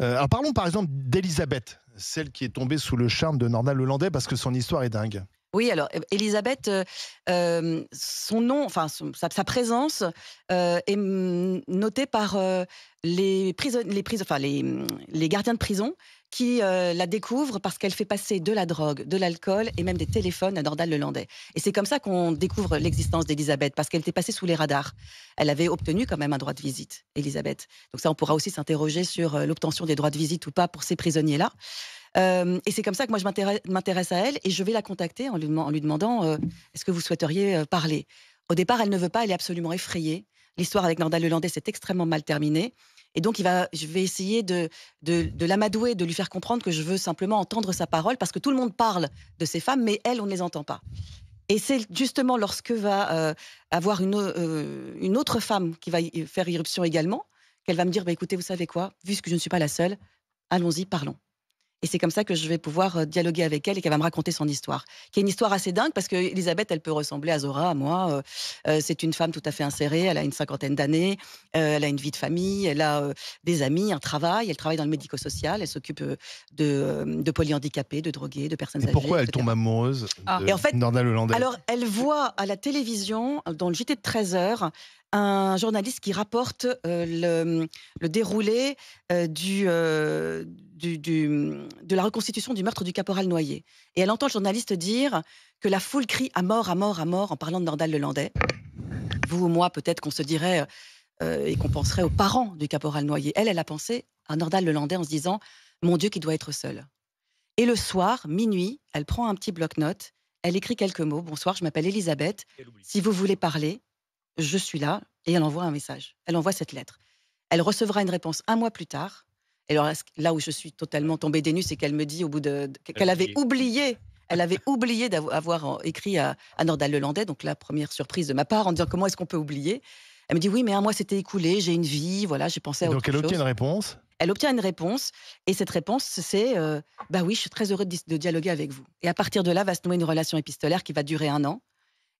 Euh, parlons par exemple d'Elisabeth, celle qui est tombée sous le charme de Norman Lelandais parce que son histoire est dingue. Oui, alors euh, Elisabeth, euh, son nom, enfin sa, présence est mm, notée par les, gardiens de prison qui euh, la découvre parce qu'elle fait passer de la drogue, de l'alcool et même des téléphones à Nordal Lelandais. Et c'est comme ça qu'on découvre l'existence d'Elisabeth, parce qu'elle était passée sous les radars. Elle avait obtenu quand même un droit de visite, Elisabeth. Donc ça, on pourra aussi s'interroger sur euh, l'obtention des droits de visite ou pas pour ces prisonniers-là. Euh, et c'est comme ça que moi, je m'intéresse à elle et je vais la contacter en lui, demandant est-ce que vous souhaiteriez parler Au départ, elle ne veut pas, elle est absolument effrayée. L'histoire avec Nordal Lelandais s'est extrêmement mal terminée. Et donc, je vais essayer de, de, l'amadouer, de lui faire comprendre que je veux simplement entendre sa parole, parce que tout le monde parle de ces femmes, mais elles, on ne les entend pas. Et c'est justement lorsque va euh, avoir euh, une, autre femme qui va faire irruption également, qu'elle va me dire, bah, écoutez, vous savez quoi, vu que je ne suis pas la seule, allons-y, parlons. Et c'est comme ça que je vais pouvoir euh, dialoguer avec elle et qu'elle va me raconter son histoire, qui est une histoire assez dingue parce que elle peut ressembler à Zora, à moi. Euh, euh, c'est une femme tout à fait insérée. Elle a une cinquantaine d'années. elle a une vie de famille. Elle a des amis, un travail. Elle travaille dans le médico-social. Elle s'occupe de, de polyhandicapés, de drogués, de personnes et Pourquoi elle tombe amoureuse ah. de Alors, elle voit à la télévision, dans le JT de 13 h un journaliste qui rapporte euh, hum, le, déroulé euh, euh, hum, de la reconstitution du meurtre du caporal noyé. Et elle entend le journaliste dire que la foule crie à mort, à mort, à mort en parlant de Nordal landais Vous ou moi, peut-être qu'on se dirait et qu'on penserait aux parents du caporal noyé. Elle, elle a pensé à Nordal Lelandais en se disant Mon Dieu, qui doit être seul. Et le soir, minuit, elle prend un petit bloc-notes, elle écrit quelques mots Bonsoir, je m'appelle Elisabeth. Si vous voulez parler, je suis là, et elle envoie un message. Elle envoie cette lettre. Elle recevra une réponse un mois plus tard. Et alors là où je suis totalement tombée des nues, c'est qu'elle me dit au bout de, qu'elle avait oublié elle avait oublié d'avoir euh, écrit à, à Nordal Lelandais, donc la première surprise de ma part, en disant comment est-ce qu'on peut oublier. Elle me dit oui, mais un mois s'était écoulé, j'ai une vie, voilà, j'ai pensé à autre Donc elle obtient une réponse. Elle obtient une réponse, et cette réponse, c'est ben bah oui, je suis très heureux de, dialoguer avec vous. Et à partir de là, va se nouer une relation épistolaire qui va durer un an.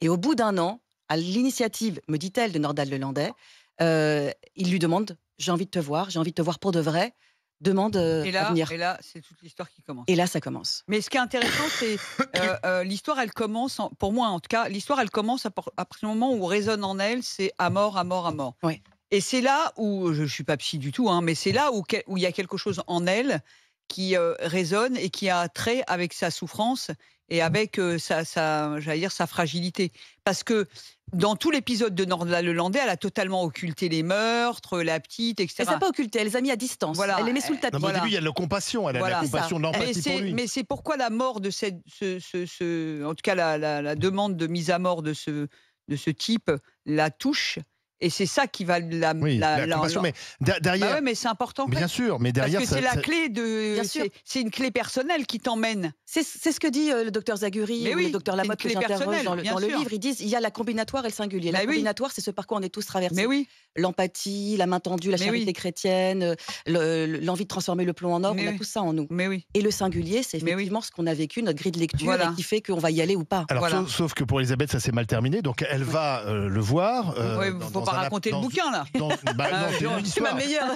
Et au bout d'un an, à l'initiative, me dit-elle, de Nordal Lelandais, euh, il lui demande J'ai envie de te voir, j'ai envie de te voir pour de vrai. Demande euh, et venir. Et là, c'est toute l'histoire qui commence. Et là, ça commence. Mais ce qui est intéressant, c'est euh, euh, l'histoire, elle commence, pour moi en tout cas, l'histoire, elle commence à, partir du moment où résonne en elle, c'est à mort, à mort, à mort. Oui. Et c'est là où, je ne suis pas psy du tout, hein, mais c'est là où il y a quelque chose en elle qui résonne et qui a trait avec sa souffrance et avec euh, sa, dire, sa fragilité. Parce que dans tout l'épisode de Norda le elle a totalement occulté les meurtres, la petite, etc. Elle ne pas occulté, elle les a mis à distance. Elle les met sous le tapis. Non, au début, il y a de la compassion, elle a de la compassion, l'empathie pour lui. Mais c'est pourquoi la mort de ce, en tout cas la, la, demande de mise à mort de ce, de ce type, la touche et c'est ça qui va la, oui, la, Mais derrière, bah mais c'est important. Bien sûr, mais derrière, parce que c'est la clé de. C'est une clé personnelle qui t'emmène. C'est ce que dit euh, le docteur Zaguri, le docteur Lamotte que j'interroge dans, le, dans le, livre. Ils disent il y a la combinatoire et le singulier. la bah combinatoire, c'est ce parcours quoi on est tous traversés. oui. L'empathie, la main tendue, la charité chrétienne, euh, l'envie de transformer le plomb en or. on a tout ça en nous. Et le singulier, c'est effectivement ce qu'on a vécu, notre grille de lecture, qui fait qu'on va y aller ou pas. Alors, sauf que pour Elisabeth, ça s'est mal terminé. Donc, elle va euh, le voir pas raconter le bouquin là. c'est ma meilleure.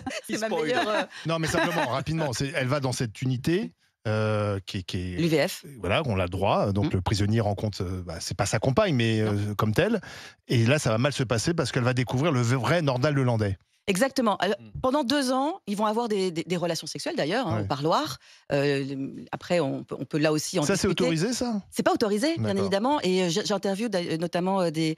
Euh. Non, mais simplement, rapidement, elle va dans cette unité. Euh, qui, est... L'UVF. Euh, voilà, on l'a droit. Donc mm. le prisonnier rencontre, bah, c'est pas sa compagne, mais comme telle. Et là, ça va mal se passer parce qu'elle va découvrir le vrai Nordal hollandais. Exactement. Hmm. pendant deux ans, ils vont avoir des, relations sexuelles d'ailleurs, hein, au parloir. Euh, après, on peut, là aussi en Ça, c'est autorisé, ça C'est pas autorisé, bien évidemment. Et euh, j'interviewe euh, notamment des,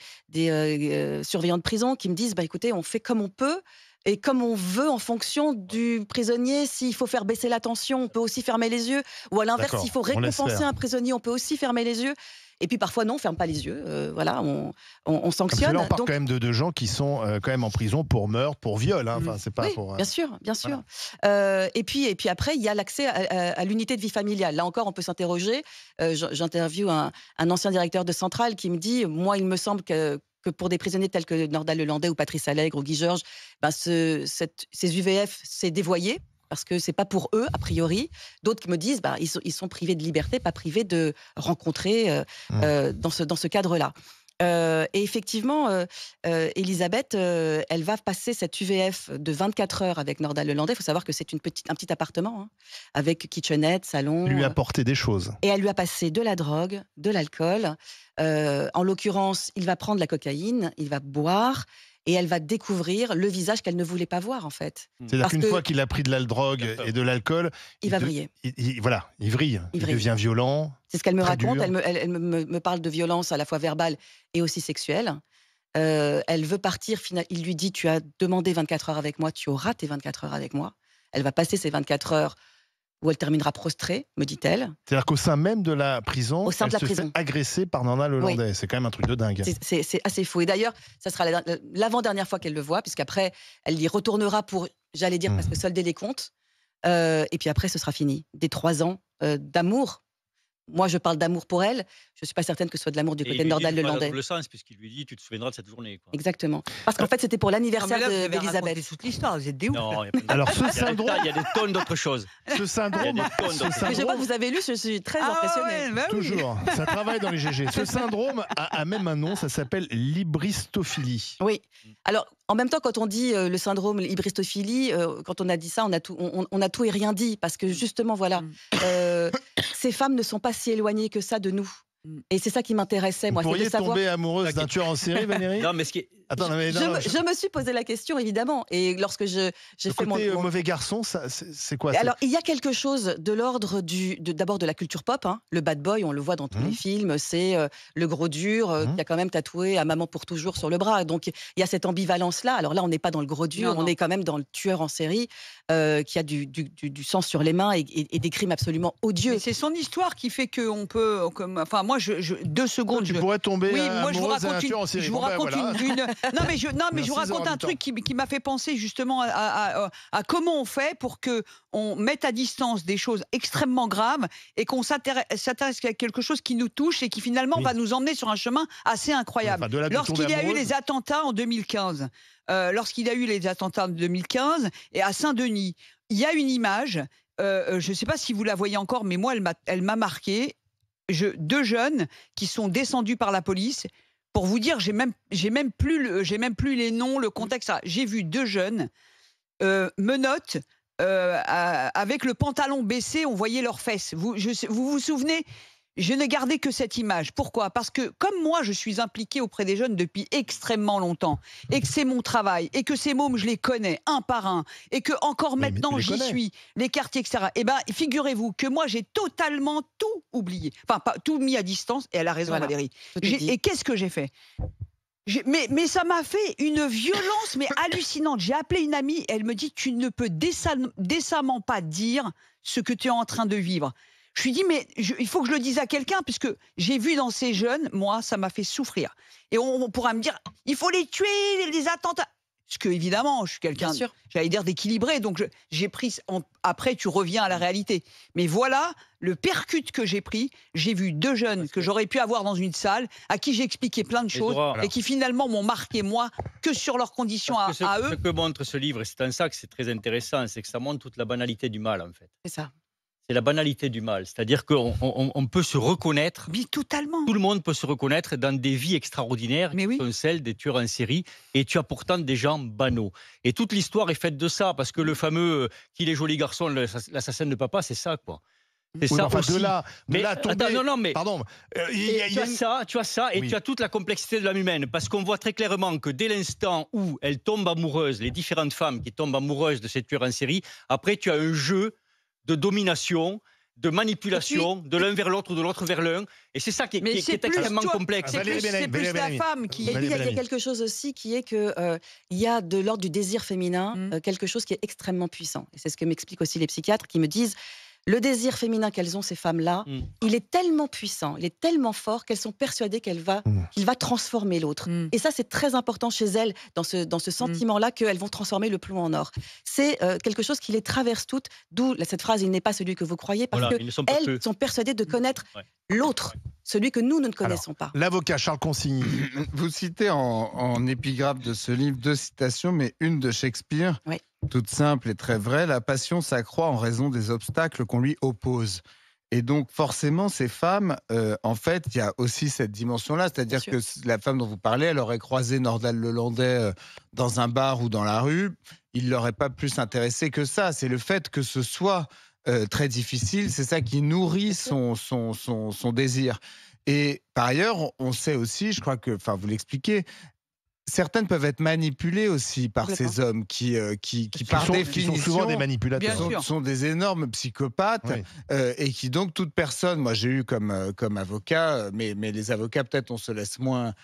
surveillants de prison qui me disent bah, écoutez, on fait comme on peut et comme on veut en fonction du prisonnier. S'il faut faire baisser la tension, on peut aussi fermer les yeux. Ou à l'inverse, s'il faut récompenser un prisonnier, on peut aussi fermer les yeux. Et puis parfois, non, on ferme pas les yeux. Euh, voilà, on, on, sanctionne. Ah, là, on parle quand même de, gens qui sont euh, quand même en prison pour meurtre, pour viol. Hein. Mmh. Enfin, c'est pas oui, euh, Bien sûr, bien sûr. et puis, et puis après, il y a l'accès à, l'unité de vie familiale. Là encore, on peut s'interroger. J'interview un, ancien directeur de centrale qui me dit, moi, il me semble que que pour des prisonniers tels que Nordal Lelandais ou Patrice Allègre ou Guy Georges, ben, ces UVF c'est dévoyé parce que c'est pas pour eux a priori. D'autres qui me disent bah ils sont, privés de liberté, pas privés de rencontrer euh, mmh. euh, dans ce dans ce cadre-là. Euh, et effectivement, Elisabeth, elle va passer cette UVF de 24 heures avec Nordal Lelandais. Il faut savoir que c'est une petite, un petit appartement hein, avec kitchenette, salon. Lui apporter des choses. Et elle lui a passé de la drogue, de l'alcool. en l'occurrence, il va prendre la cocaïne, il va boire, et elle va découvrir le visage qu'elle ne voulait pas voir en fait. Hmm. C'est-à-dire qu'une fois qu'il a pris de la drogue et de l'alcool, il, va vriller. voilà, il vrille. il devient violent. C'est ce qu'elle me raconte. Elle, me, parle de violence à la fois verbale et aussi sexuelle. Euh, elle veut partir. Il lui dit Tu as demandé 24 heures avec moi, tu auras tes 24 heures avec moi. Elle va passer ses 24 heures où elle terminera prostrée, me dit-elle. C'est-à-dire qu'au sein même de la prison, elle la se fait par Nana le C'est quand même un truc de dingue. C'est assez fou. Et d'ailleurs, ça sera l'avant-dernière fois qu'elle le voit, puisqu'après, elle y retournera pour, j'allais dire, mmh. parce que solder les comptes. Euh, et puis après, ce sera fini. Des trois ans euh, d'amour moi, je parle d'amour pour elle. Je ne suis pas certaine que ce soit de l'amour du côté nordal-lelandais. le sens, puisqu'il lui dit Tu te souviendras de cette journée. Exactement. Parce qu'en fait, c'était pour l'anniversaire d'Elisabeth. avez toute l'histoire, vous êtes des ouf. Non, Alors, ce syndrome. Il y a des tonnes d'autres choses. Ce syndrome. je sais pas. vous avez lu, je suis très ah impressionnée. Bah Toujours. Ça travaille dans les GG. Ce syndrome a, même un nom, ça s'appelle libristophilie. Oui. Alors, en même temps, quand on dit euh, le syndrome hybristophilie, euh, quand on a dit ça, on a tout, on, a tout et rien dit parce que mm. justement, voilà, mm. euh, ces femmes ne sont pas si éloignées que ça de nous. Mm. Et c'est ça qui m'intéressait, moi. Vous pourriez de tomber amoureuse d'un tueur en série, Valérie Non, mais ce qui Attends, non, mais je, me suis posé la question, évidemment. Et lorsque j'ai fait euh, mon. mauvais garçon, c'est quoi Alors, il y a quelque chose de l'ordre du. D'abord de, la culture pop. Hein. Le bad boy, on le voit dans tous les mmh. films, c'est euh, le gros dur euh, mmh. qui a quand même tatoué à maman pour toujours sur le bras. Donc, il y a cette ambivalence-là. Alors là, on n'est pas dans le gros dur, on est quand même dans le tueur en série qui a du, sang sur les mains et, des crimes absolument odieux. C'est son histoire qui fait qu'on peut. Comme, enfin, moi, moi, deux secondes. je... pourrais tomber. vous raconte Je vous raconte ben, Non, mais je, vous raconte un truc qui, m'a fait penser justement à, comment on fait pour que on mette à distance des choses extrêmement graves et qu'on s'intéresse à quelque chose qui nous touche et qui finalement va nous emmener sur un chemin assez incroyable. Lorsqu'il y a eu les attentats en 2015. Euh, lorsqu'il y a eu les attentats de 2015 et à Saint-Denis, il y a une image euh, euh, je ne sais pas si vous la voyez encore, mais moi, elle m'a marqué deux jeunes qui sont descendus par la police. Pour vous dire, j'ai même, j'ai même plus, même plus les noms, le contexte. J'ai vu deux jeunes euh, menottes. Euh, avec le pantalon baissé, on voyait leurs fesses. vous, vous souvenez je n'ai gardé que cette image. Pourquoi Parce que comme moi, je suis impliquée auprès des jeunes depuis extrêmement longtemps, et que c'est mon travail, et que ces mômes, je les connais un par un, et que encore maintenant, j'y suis, les quartiers, etc. Eh bien, figurez-vous que moi, j'ai totalement tout oublié. Enfin, pas, tout mis à distance, et elle a raison, Valérie. Et qu'est-ce que j'ai fait mais, mais, ça m'a fait une violence, mais hallucinante. J'ai appelé une amie, elle me dit, tu ne peux décemment pas dire ce que tu es en train de vivre. Je suis dit, mais il faut que je le dise à quelqu'un, puisque j'ai vu dans ces jeunes, moi, ça m'a fait souffrir. Et on, pourra me dire, il faut les tuer, les, attentats. Parce que, évidemment, je suis quelqu'un, j'allais dire, d'équilibré. Donc, j'ai pris. après, tu reviens à la réalité. Mais voilà le percute que j'ai pris. J'ai vu deux jeunes que j'aurais pu avoir dans une salle, à qui j'ai expliqué plein de choses, et qui finalement m'ont marqué, moi, que sur leurs conditions à, eux. Ce que montre ce livre, et c'est en ça que c'est très intéressant, c'est que ça montre toute la banalité du mal, en fait. C'est ça c'est la banalité du mal. C'est-à-dire qu'on on, peut se reconnaître. Oui, totalement. Tout le monde peut se reconnaître dans des vies extraordinaires comme qui celles des tueurs en série. Et tu as pourtant des gens banaux. Et toute l'histoire est faite de ça, parce que le fameux Qui euh, qu'il est joli garçon, l'assassin de papa, c'est ça, quoi. C'est ça aussi. là, mais, attends, non, non, mais pardon. Euh, tu, as ça, tu as ça, et tu as toute la complexité de l'âme humaine, parce qu'on voit très clairement que dès l'instant où elle tombe amoureuse, les différentes femmes qui tombent amoureuses de ces tueurs en série, après tu as un jeu de domination, de manipulation de l'un vers l'autre ou de l'autre vers l'un. Et c'est ça qui, est, extrêmement complexe. C'est plus, la femme qui. il y, a quelque chose aussi qui est que euh, il y a de l'ordre du désir féminin mm. euh, quelque chose qui est extrêmement puissant. Et c'est ce que m'expliquent aussi les psychiatres qui me disent le désir féminin qu'elles ont, ces femmes-là, mm. il est tellement puissant, il est tellement fort qu'elles sont persuadées va, mm. qu'il va transformer l'autre. Mm. Et ça, c'est très important chez elles, dans ce, dans ce sentiment-là qu'elles vont transformer le plomb en or. C'est euh, quelque chose qui les traverse toutes, d'où cette phrase, il n'est pas celui que vous croyez, parce que qu'elles sont, persuadées de connaître l'autre. celui que nous, ne connaissons pas. L'avocat Charles Consigny. Vous citez en, en, épigraphe de ce livre deux citations, mais une de Shakespeare. Oui toute simple et très vraie, la passion s'accroît en raison des obstacles qu'on lui oppose. Et donc, forcément, ces femmes, euh, en fait, il y a aussi cette dimension-là. C'est-à-dire que la femme dont vous parlez, elle aurait croisé Nordal Lelandais euh, dans un bar ou dans la rue. Il ne l'aurait pas plus intéressé que ça. C'est le fait que ce soit euh, très difficile. C'est ça qui nourrit son, son désir. Et par ailleurs, on sait aussi, je crois que, enfin, vous l'expliquez, certaines peuvent être manipulées aussi par ces hommes qui, euh, qui, par sont, sont souvent des manipulateurs. Sont, sont, des énormes psychopathes euh, et qui donc toute personne, moi j'ai eu comme, euh, comme avocat, mais, mais les avocats peut-être on se laisse moins...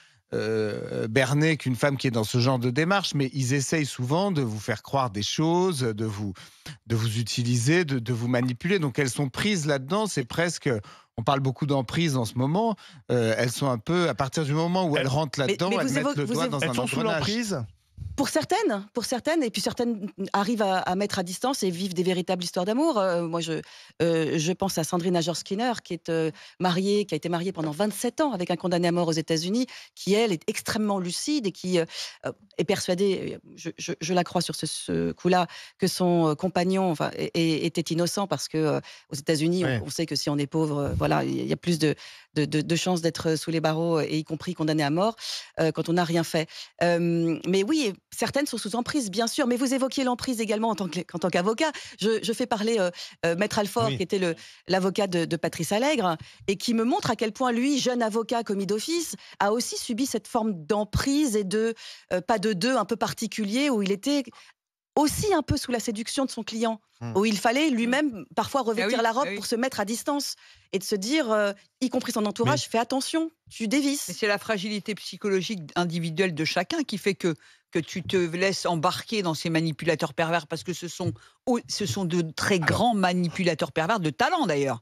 berner qu'une femme qui est dans ce genre de démarche, mais ils essayent souvent de vous faire croire des choses, de vous, de vous utiliser, de, de vous manipuler. Donc elles sont prises là-dedans, c'est presque on parle beaucoup d'emprise en ce moment. Euh, elles sont un peu, à partir du moment où elles, rentrent là-dedans, elles mettent le doigt dans un sont sous l'emprise pour certaines, pour certaines, et puis certaines arrivent à, mettre à distance et vivent des véritables histoires d'amour. Euh, moi, je, euh, je pense à Sandrine Ager Skinner, qui est euh, mariée, qui a été mariée pendant 27 ans avec un condamné à mort aux États-Unis, qui elle est extrêmement lucide et qui est persuadée, je, la crois sur ce, coup-là, que son compagnon enfin, était innocent parce que aux États-Unis, on, sait que si on est pauvre, voilà, il y, a plus de, de, de chances d'être sous les barreaux et y compris condamné à mort quand on n'a rien fait. mais oui certaines sont sous emprise, bien sûr, mais vous évoquiez l'emprise également en tant qu'avocat. je, je, fais parler euh, euh, Maître Alfort, qui était l'avocat de, Patrice Allègre, et qui me montre à quel point lui, jeune avocat commis d'office, a aussi subi cette forme d'emprise et de euh, pas de deux un peu particulier, où il était aussi un peu sous la séduction de son client, hmm. où il fallait lui-même hmm. parfois eh revêtir la robe eh pour se mettre à distance et de se dire, y compris son entourage, fais attention, tu dévises. C'est la fragilité psychologique individuelle de chacun qui fait que que tu te laisses embarquer dans ces manipulateurs pervers, parce que ce sont, ce sont de très grands manipulateurs pervers, de talent d'ailleurs.